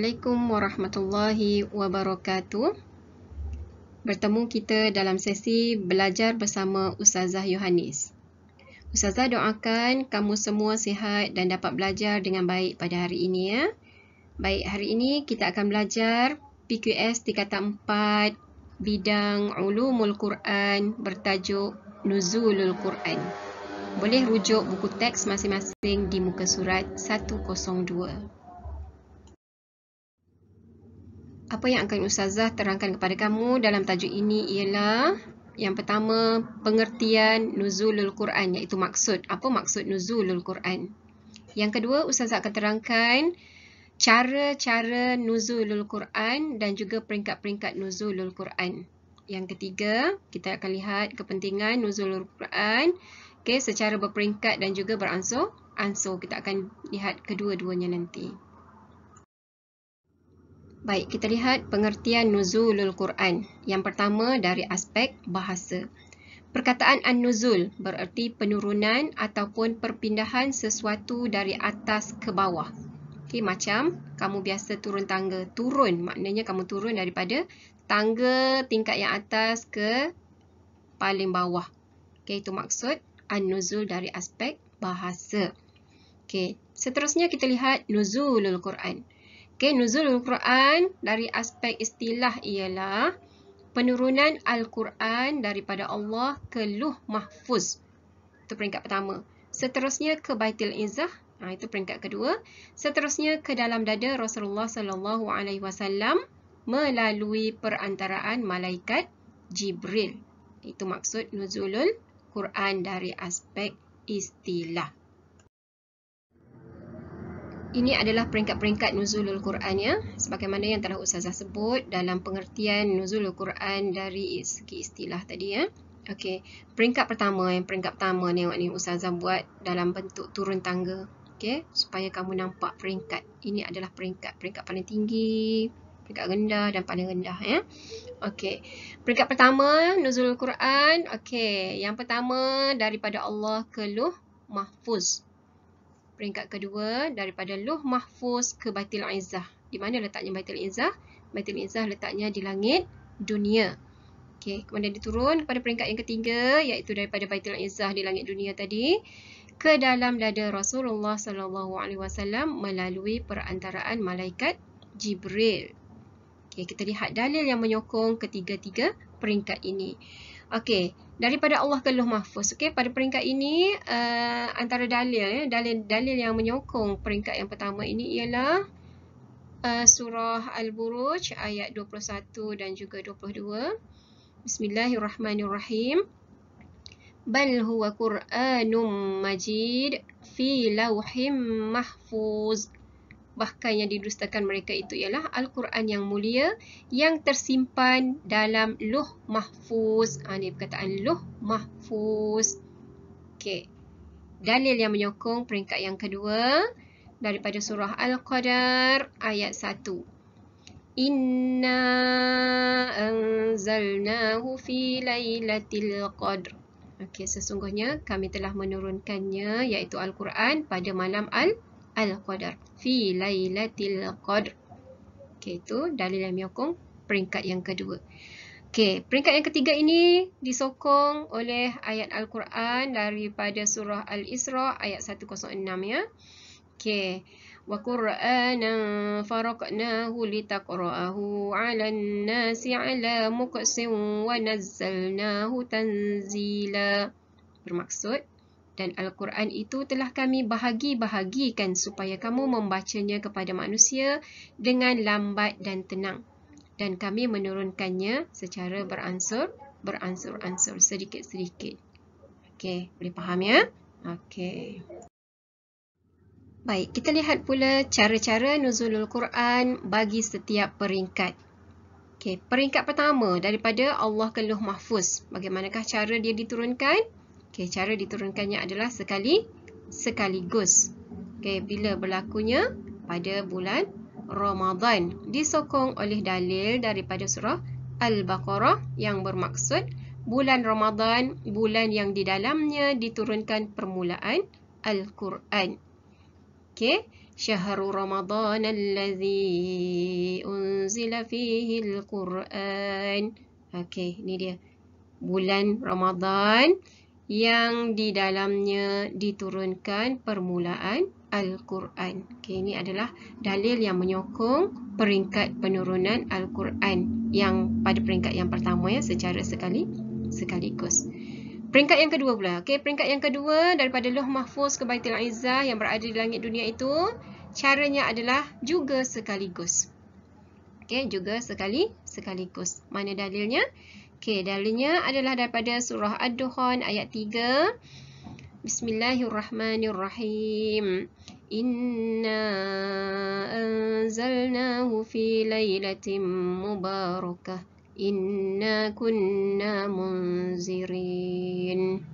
Assalamualaikum warahmatullahi wabarakatuh. Bertemu kita dalam sesi belajar bersama Ustazah Yohanis. Ustazah doakan kamu semua sihat dan dapat belajar dengan baik pada hari ini ya. Baik, hari ini kita akan belajar PQS tingkatan 4 bidang Ulumul Quran bertajuk Nuzulul Quran. Boleh rujuk buku teks masing-masing di muka surat 102. apa yang akan Ustazah terangkan kepada kamu dalam tajuk ini ialah yang pertama, pengertian Nuzulul Quran iaitu maksud. Apa maksud Nuzulul Quran? Yang kedua, Ustazah akan terangkan cara-cara Nuzulul Quran dan juga peringkat-peringkat Nuzulul Quran. Yang ketiga, kita akan lihat kepentingan Nuzulul Quran okay, secara berperingkat dan juga beransur. Ansur, kita akan lihat kedua-duanya nanti. Baik, kita lihat pengertian Nuzulul Quran. Yang pertama dari aspek bahasa. Perkataan An-Nuzul bererti penurunan ataupun perpindahan sesuatu dari atas ke bawah. Okay macam kamu biasa turun tangga. Turun, maknanya kamu turun daripada tangga tingkat yang atas ke paling bawah. Okay itu maksud An-Nuzul dari aspek bahasa. Okay seterusnya kita lihat Nuzulul Quran. Nuzulul Quran. Okey, nuzul Al-Quran dari aspek istilah ialah penurunan Al-Quran daripada Allah ke Luh Mahfuz. Itu peringkat pertama. Seterusnya ke Baitul Izzah. Ha, itu peringkat kedua. Seterusnya ke dalam dada Rasulullah sallallahu alaihi wasallam melalui perantaraan malaikat Jibril. Itu maksud nuzulul Quran dari aspek istilah. Ini adalah peringkat-peringkat nuzulul Quran ya. Sebagaimana yang telah ustazah sebut dalam pengertian nuzulul Quran dari segi istilah tadi ya. Okey, peringkat pertama yang peringkat pertama ni awak ni ustazah buat dalam bentuk turun tangga. Okey, supaya kamu nampak peringkat. Ini adalah peringkat peringkat paling tinggi, peringkat rendah dan paling rendah ya. Okey. Peringkat pertama nuzulul Quran. Okey, yang pertama daripada Allah keluh mahfuz peringkat kedua daripada Luh Mahfuz ke Batil Izzah. Di mana letaknya Batil Izzah? Batil Izzah letaknya di langit dunia. Okay, kemudian diturun kepada peringkat yang ketiga iaitu daripada Batil Izzah di langit dunia tadi ke dalam dada Rasulullah SAW melalui perantaraan malaikat Jibril. Okay, kita lihat dalil yang menyokong ketiga-tiga peringkat ini. Okey, daripada Allah Keluh Mahfuz. Okey, pada peringkat ini uh, antara dalil ya, dalil dalil yang menyokong peringkat yang pertama ini ialah uh, surah Al-Buruj ayat 21 dan juga 22. Bismillahirrahmanirrahim. Bal huwa Qur'anum Majid fi lawhim mahfuz bahkan yang didustakan mereka itu ialah Al-Quran yang mulia yang tersimpan dalam Luh Mahfuz. Ha, ah, ini perkataan Luh Mahfuz. Okay. Dalil yang menyokong peringkat yang kedua daripada surah Al-Qadar ayat 1. Inna anzalnahu fi lailatul qadr. Okey, sesungguhnya kami telah menurunkannya iaitu Al-Quran pada malam Al-Qadr al-qadar fi lailatul qadr. Okey itu dalil yang menyokong peringkat yang kedua. Okey, peringkat yang ketiga ini disokong oleh ayat al-Quran daripada surah al-Isra ayat 106 ya. Okey, wa qur'anan faraqnahu litaqra'ahu 'alan nasi 'ala muksin wa nazzalnahu tanzila. Bermaksud dan Al-Quran itu telah kami bahagi-bahagikan supaya kamu membacanya kepada manusia dengan lambat dan tenang. Dan kami menurunkannya secara beransur, beransur-ansur, sedikit-sedikit. Okey, boleh faham ya? Okey. Baik, kita lihat pula cara-cara nuzulul Quran bagi setiap peringkat. Okey, peringkat pertama daripada Allah Keluh Mahfuz. Bagaimanakah cara dia diturunkan? Okey, cara diturunkannya adalah sekali sekaligus. Okey, bila berlakunya pada bulan Ramadan disokong oleh dalil daripada surah Al-Baqarah yang bermaksud bulan Ramadan bulan yang di dalamnya diturunkan permulaan Al-Quran. Okey, syahrul Ramadan allazi unzila fihi al-Quran. Okey, ni dia. Bulan Ramadan yang di dalamnya diturunkan permulaan Al-Quran. Okay, ini adalah dalil yang menyokong peringkat penurunan Al-Quran yang pada peringkat yang pertama ya secara sekali sekaligus. Peringkat yang kedua pula. Okay, peringkat yang kedua daripada Loh Mahfuz ke Baitul Izzah yang berada di langit dunia itu caranya adalah juga sekaligus. Okay, juga sekali sekaligus. Mana dalilnya? Okey, dalilnya adalah daripada surah Ad-Dukhan ayat 3. Bismillahirrahmanirrahim. Inna anzalnahu fi lailatin mubarakah. Inna kunna munzirin.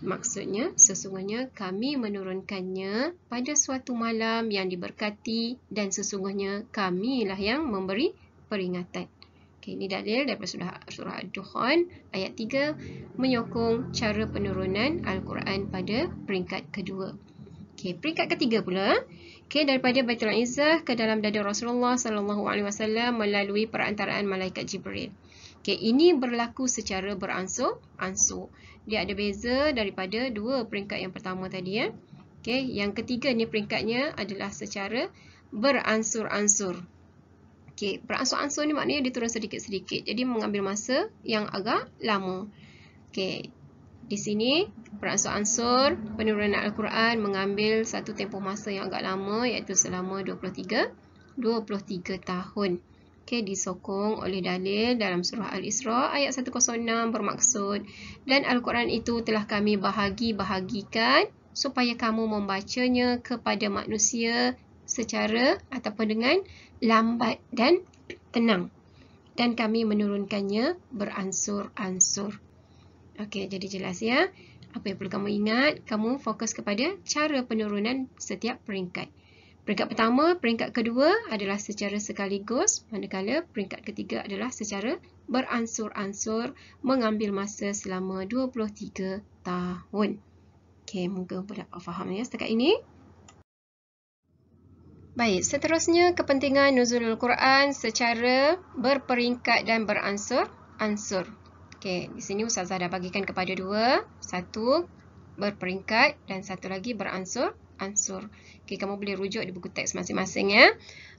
Maksudnya, sesungguhnya kami menurunkannya pada suatu malam yang diberkati dan sesungguhnya kamilah yang memberi peringatan. Okay, ini dalil daripada surah, surah Dukhan ayat 3 menyokong cara penurunan Al-Quran pada peringkat kedua. Okay, peringkat ketiga pula, okay, daripada Baitul Izzah ke dalam dada Rasulullah SAW melalui perantaraan Malaikat Jibril. Okay, ini berlaku secara beransur-ansur. Dia ada beza daripada dua peringkat yang pertama tadi. Ya. Okay, yang ketiga ni peringkatnya adalah secara beransur-ansur. Okey, beransur-ansur ni maknanya dia turun sedikit-sedikit. Jadi mengambil masa yang agak lama. Okey. Di sini beransur-ansur penurunan al-Quran mengambil satu tempoh masa yang agak lama iaitu selama 23 23 tahun. Okey, disokong oleh dalil dalam surah Al-Isra ayat 106 bermaksud dan al-Quran itu telah kami bahagi-bahagikan supaya kamu membacanya kepada manusia secara ataupun dengan lambat dan tenang. Dan kami menurunkannya beransur-ansur. Okey, jadi jelas ya. Apa yang perlu kamu ingat, kamu fokus kepada cara penurunan setiap peringkat. Peringkat pertama, peringkat kedua adalah secara sekaligus, manakala peringkat ketiga adalah secara beransur-ansur mengambil masa selama 23 tahun. Okey, moga budak faham ya setakat ini. Baik, seterusnya kepentingan Nuzulul Quran secara berperingkat dan beransur-ansur. Okey, di sini Ustazah dah bagikan kepada dua. Satu berperingkat dan satu lagi beransur-ansur. Okey, kamu boleh rujuk di buku teks masing-masing ya.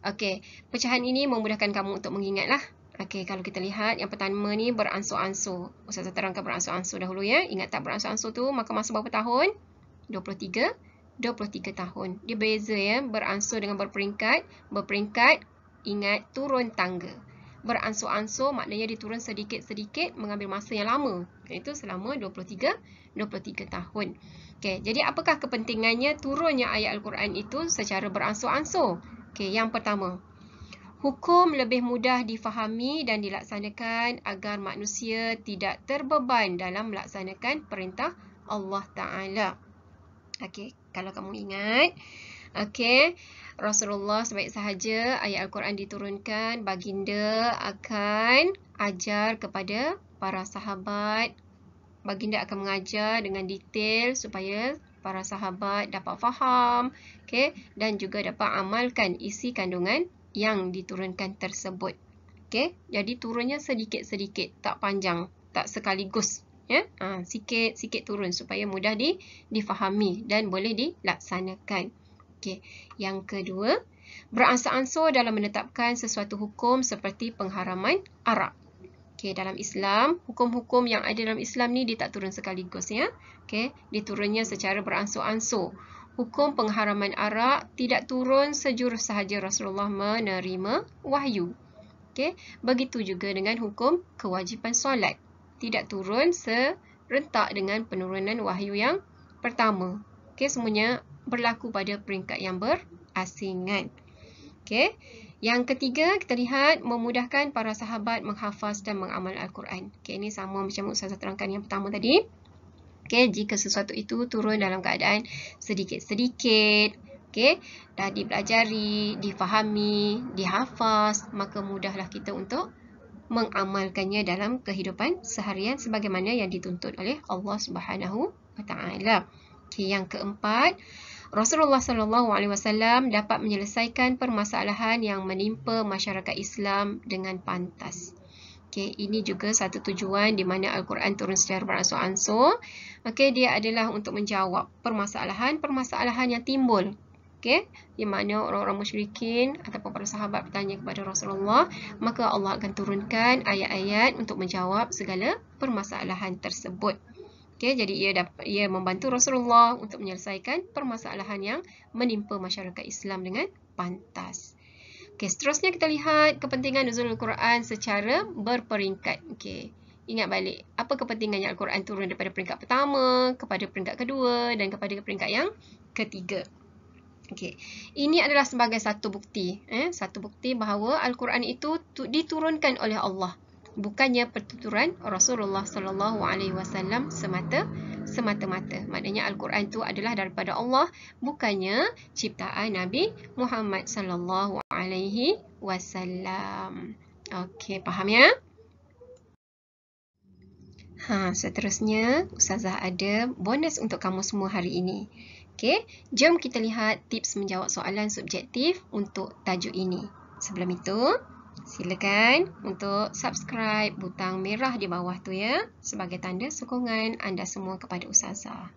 Okey, pecahan ini memudahkan kamu untuk mengingatlah. Okey, kalau kita lihat yang pertama ni beransur-ansur. Ustazah terangkan beransur-ansur dahulu ya. Ingat tak beransur-ansur tu maka masa berapa tahun? 23 tahun. 23 tahun. Dia beza ya, beransur dengan berperingkat. Berperingkat, ingat turun tangga. Beransur-ansur maknanya dia turun sedikit-sedikit mengambil masa yang lama. Itu selama 23 23 tahun. Okay, jadi apakah kepentingannya turunnya ayat Al-Quran itu secara beransur-ansur? Okay, yang pertama, hukum lebih mudah difahami dan dilaksanakan agar manusia tidak terbeban dalam melaksanakan perintah Allah Ta'ala. Okay, kalau kamu ingat. okay, Rasulullah sebaik sahaja ayat Al-Quran diturunkan, baginda akan ajar kepada para sahabat. Baginda akan mengajar dengan detail supaya para sahabat dapat faham okay? dan juga dapat amalkan isi kandungan yang diturunkan tersebut. Okay? Jadi turunnya sedikit-sedikit, tak panjang, tak sekaligus ya ha, sikit sikit turun supaya mudah di difahami dan boleh dilaksanakan okey yang kedua beransur-ansur dalam menetapkan sesuatu hukum seperti pengharaman arak okey dalam Islam hukum-hukum yang ada dalam Islam ni dia tak turun sekaligus ya okey dia turunnya secara beransur-ansur hukum pengharaman arak tidak turun sejurus sahaja Rasulullah menerima wahyu okey begitu juga dengan hukum kewajipan solat tidak turun serentak dengan penurunan wahyu yang pertama. Okey, semuanya berlaku pada peringkat yang berasingan. Okey. Yang ketiga, kita lihat memudahkan para sahabat menghafaz dan mengamal Al-Quran. Okey, ini sama macam usaha terangkan yang pertama tadi. Okey, jika sesuatu itu turun dalam keadaan sedikit-sedikit, okey, dah dipelajari, difahami, dihafaz, maka mudahlah kita untuk mengamalkannya dalam kehidupan seharian sebagaimana yang dituntut oleh Allah Subhanahu Wa Taala. Okay, yang keempat, Rasulullah Sallallahu Alaihi Wasallam dapat menyelesaikan permasalahan yang menimpa masyarakat Islam dengan pantas. Okay, ini juga satu tujuan di mana Al-Quran turun secara beransur-ansur. Okay, dia adalah untuk menjawab permasalahan-permasalahan yang timbul Okey, yang maknanya orang-orang musyrikin ataupun para sahabat bertanya kepada Rasulullah, maka Allah akan turunkan ayat-ayat untuk menjawab segala permasalahan tersebut. Okey, jadi ia dapat ia membantu Rasulullah untuk menyelesaikan permasalahan yang menimpa masyarakat Islam dengan pantas. Okey, seterusnya kita lihat kepentingan al Quran secara berperingkat. Okey. Ingat balik, apa kepentingannya Al-Quran turun daripada peringkat pertama, kepada peringkat kedua dan kepada peringkat yang ketiga. Okey. Ini adalah sebagai satu bukti, eh, satu bukti bahawa al-Quran itu diturunkan oleh Allah, bukannya pertuturan Rasulullah sallallahu alaihi wasallam semata semata-mata. Maknanya al-Quran itu adalah daripada Allah, bukannya ciptaan Nabi Muhammad sallallahu alaihi wasallam. Okey, faham ya? Ha, seterusnya ustazah ada bonus untuk kamu semua hari ini. Okey, jom kita lihat tips menjawab soalan subjektif untuk tajuk ini. Sebelum itu, silakan untuk subscribe butang merah di bawah tu ya sebagai tanda sokongan anda semua kepada usaha.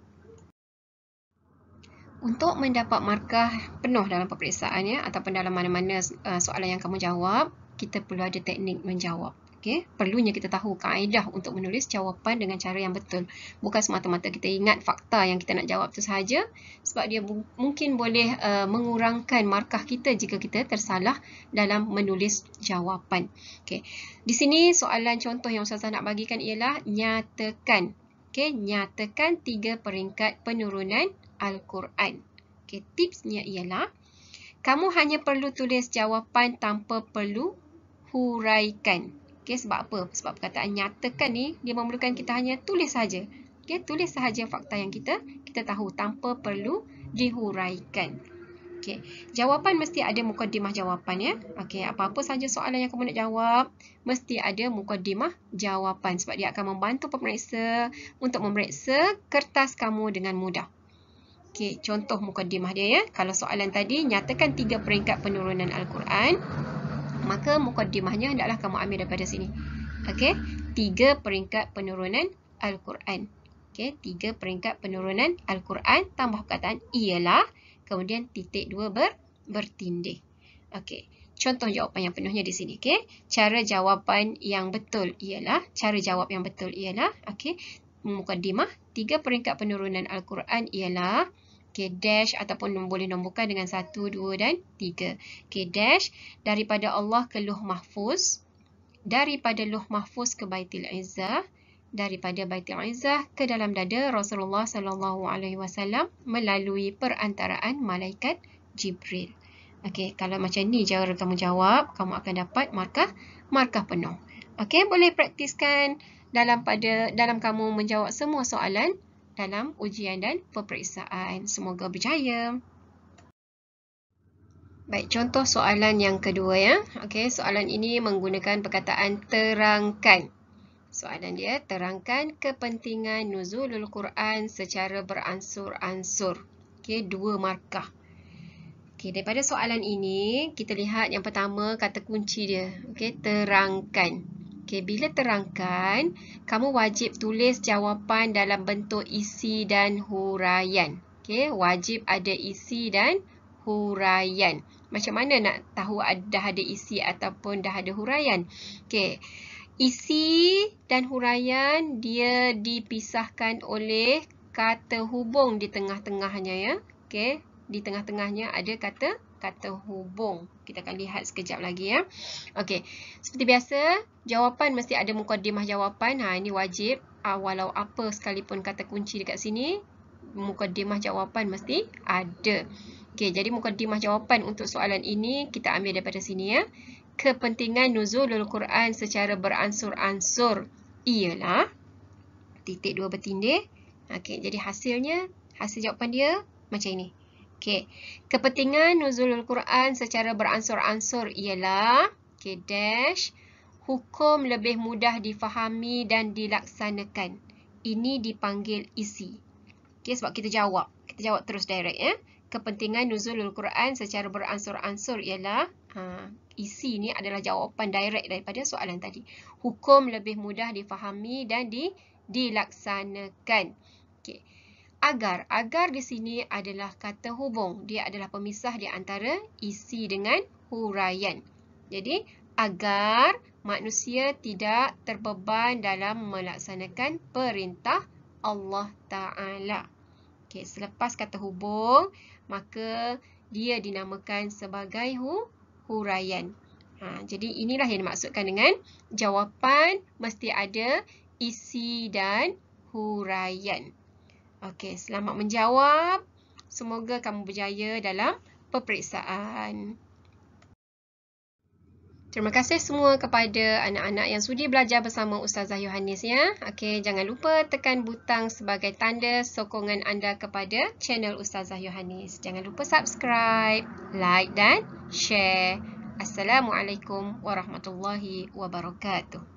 Untuk mendapat markah penuh dalam peperiksaan ya ataupun dalam mana-mana uh, soalan yang kamu jawab, kita perlu ada teknik menjawab. Okey, perlunya kita tahu kaedah untuk menulis jawapan dengan cara yang betul. Bukan semata-mata kita ingat fakta yang kita nak jawab tu sahaja sebab dia mungkin boleh uh, mengurangkan markah kita jika kita tersalah dalam menulis jawapan. Okey. Di sini soalan contoh yang saya nak bagikan ialah nyatakan. Okey, nyatakan tiga peringkat penurunan al-Quran. Okey, tipsnya ialah kamu hanya perlu tulis jawapan tanpa perlu huraikan. Okey, sebab apa? Sebab perkataan nyatakan ni, dia memerlukan kita hanya tulis sahaja. Okay, tulis sahaja fakta yang kita kita tahu tanpa perlu dihuraikan. Okay, jawapan mesti ada mukadimah jawapan ya. Okay, apa-apa sahaja soalan yang kamu nak jawab, mesti ada mukadimah jawapan. Sebab dia akan membantu pemeriksa untuk memeriksa kertas kamu dengan mudah. Okay, contoh mukadimah dia ya. Kalau soalan tadi, nyatakan tiga peringkat penurunan Al-Quran maka mukaddimahnya hendaklah kamu ambil daripada sini. Okey, tiga peringkat penurunan Al-Quran. Okey, tiga peringkat penurunan Al-Quran tambah perkataan ialah kemudian titik dua ber, bertindih. Okey, contoh jawapan yang penuhnya di sini. Okey, cara jawapan yang betul ialah, cara jawab yang betul ialah, okey, mukaddimah tiga peringkat penurunan Al-Quran ialah Okay, dash ataupun boleh nombokan dengan satu, dua dan tiga Okay, dash daripada Allah ke Luh Mahfuz. Daripada Luh Mahfuz ke Baitil Izzah. Daripada Baitil Izzah ke dalam dada Rasulullah sallallahu alaihi wasallam melalui perantaraan Malaikat Jibril. Okay, kalau macam ni jawab kamu jawab, kamu akan dapat markah markah penuh. Okay, boleh praktiskan dalam pada dalam kamu menjawab semua soalan dalam ujian dan peperiksaan. Semoga berjaya. Baik, contoh soalan yang kedua ya. Okey, soalan ini menggunakan perkataan terangkan. Soalan dia, terangkan kepentingan nuzulul Quran secara beransur-ansur. Okey, dua markah. Okey, daripada soalan ini, kita lihat yang pertama kata kunci dia. Okey, terangkan. Okay, bila terangkan, kamu wajib tulis jawapan dalam bentuk isi dan huraian. Okay, wajib ada isi dan huraian. Macam mana nak tahu ada ada isi ataupun dah ada huraian? Okay, Isi dan huraian dia dipisahkan oleh kata hubung di tengah-tengahnya ya. Okay, di tengah-tengahnya ada kata kata hubung. Kita akan lihat sekejap lagi ya. Okey. Seperti biasa, jawapan mesti ada mukadimah jawapan. Ha ini wajib. Uh, walau apa sekalipun kata kunci dekat sini, mukadimah jawapan mesti ada. Okey, jadi mukadimah jawapan untuk soalan ini kita ambil daripada sini ya. Kepentingan nuzulul Quran secara beransur-ansur ialah titik dua bertindih. Okey, jadi hasilnya hasil jawapan dia macam ini. Okey. Kepentingan nuzulul Quran secara beransur-ansur ialah okey dash hukum lebih mudah difahami dan dilaksanakan. Ini dipanggil isi. Okey sebab kita jawab. Kita jawab terus direct ya. Kepentingan nuzulul Quran secara beransur-ansur ialah ha, isi ni adalah jawapan direct daripada soalan tadi. Hukum lebih mudah difahami dan di, dilaksanakan. Okey agar. Agar di sini adalah kata hubung. Dia adalah pemisah di antara isi dengan huraian. Jadi, agar manusia tidak terbeban dalam melaksanakan perintah Allah Ta'ala. Okay, selepas kata hubung, maka dia dinamakan sebagai hu huraian. Ha, jadi, inilah yang dimaksudkan dengan jawapan mesti ada isi dan huraian. Okey, selamat menjawab. Semoga kamu berjaya dalam peperiksaan. Terima kasih semua kepada anak-anak yang sudi belajar bersama Ustazah Yohanis ya. Okey, jangan lupa tekan butang sebagai tanda sokongan anda kepada channel Ustazah Yohanis. Jangan lupa subscribe, like dan share. Assalamualaikum warahmatullahi wabarakatuh.